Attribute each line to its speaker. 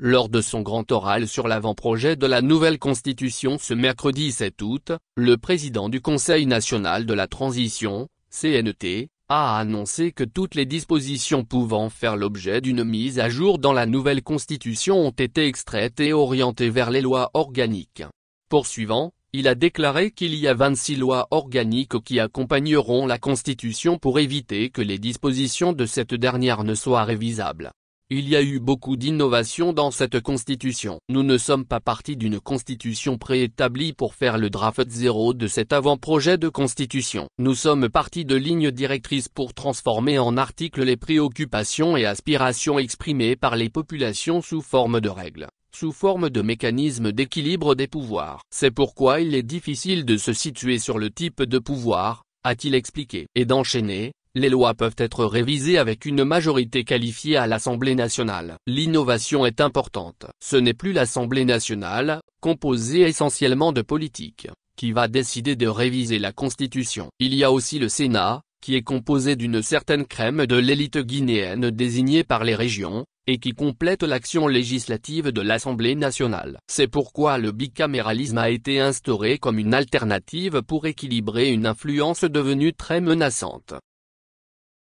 Speaker 1: Lors de son grand oral sur l'avant-projet de la nouvelle constitution ce mercredi 7 août, le président du Conseil national de la transition, CNT, a annoncé que toutes les dispositions pouvant faire l'objet d'une mise à jour dans la nouvelle constitution ont été extraites et orientées vers les lois organiques. Poursuivant, il a déclaré qu'il y a 26 lois organiques qui accompagneront la constitution pour éviter que les dispositions de cette dernière ne soient révisables. Il y a eu beaucoup d'innovations dans cette constitution. Nous ne sommes pas partis d'une constitution préétablie pour faire le draft zéro de cet avant-projet de constitution. Nous sommes partis de lignes directrices pour transformer en articles les préoccupations et aspirations exprimées par les populations sous forme de règles sous forme de mécanismes d'équilibre des pouvoirs. C'est pourquoi il est difficile de se situer sur le type de pouvoir, a-t-il expliqué, et d'enchaîner, les lois peuvent être révisées avec une majorité qualifiée à l'Assemblée nationale. L'innovation est importante. Ce n'est plus l'Assemblée nationale, composée essentiellement de politiques, qui va décider de réviser la Constitution. Il y a aussi le Sénat, qui est composé d'une certaine crème de l'élite guinéenne désignée par les régions, et qui complète l'action législative de l'Assemblée nationale. C'est pourquoi le bicaméralisme a été instauré comme une alternative pour équilibrer une influence devenue très menaçante.